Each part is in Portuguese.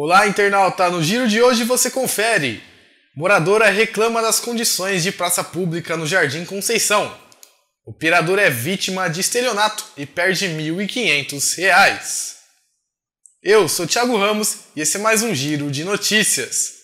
Olá, internauta! No giro de hoje você confere. Moradora reclama das condições de praça pública no Jardim Conceição. O pirador é vítima de estelionato e perde R$ 1.500. Eu sou Thiago Ramos e esse é mais um giro de notícias.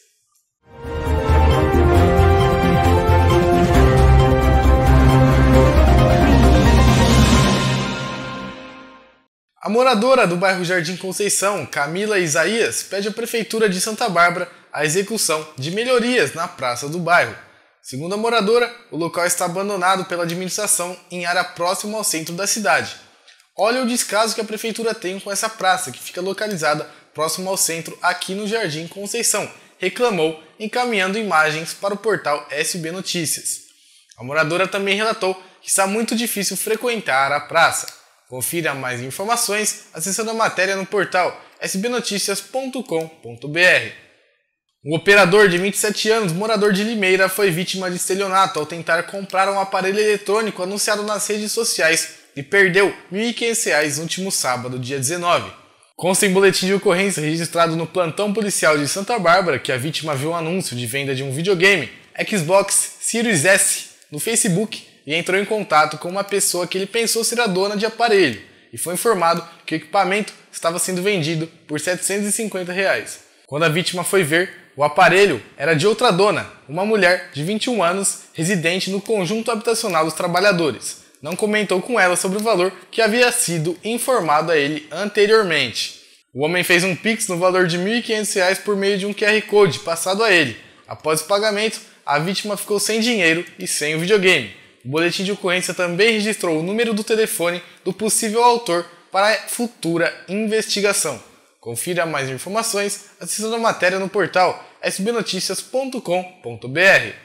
A moradora do bairro Jardim Conceição, Camila Isaías, pede à Prefeitura de Santa Bárbara a execução de melhorias na praça do bairro. Segundo a moradora, o local está abandonado pela administração em área próxima ao centro da cidade. Olha o descaso que a prefeitura tem com essa praça, que fica localizada próximo ao centro, aqui no Jardim Conceição, reclamou, encaminhando imagens para o portal SB Notícias. A moradora também relatou que está muito difícil frequentar a praça. Confira mais informações acessando a matéria no portal sbnoticias.com.br. Um operador de 27 anos, morador de Limeira, foi vítima de estelionato ao tentar comprar um aparelho eletrônico anunciado nas redes sociais e perdeu R$ 1.500 no último sábado, dia 19. Consta em boletim de ocorrência registrado no plantão policial de Santa Bárbara que a vítima viu um anúncio de venda de um videogame Xbox Series S no Facebook e entrou em contato com uma pessoa que ele pensou ser a dona de aparelho e foi informado que o equipamento estava sendo vendido por 750 reais. Quando a vítima foi ver, o aparelho era de outra dona, uma mulher de 21 anos residente no conjunto habitacional dos trabalhadores. Não comentou com ela sobre o valor que havia sido informado a ele anteriormente. O homem fez um Pix no valor de R$ 1.500 por meio de um QR Code passado a ele. Após o pagamento, a vítima ficou sem dinheiro e sem o videogame. O boletim de ocorrência também registrou o número do telefone do possível autor para futura investigação. Confira mais informações acessando a matéria no portal sbnoticias.com.br.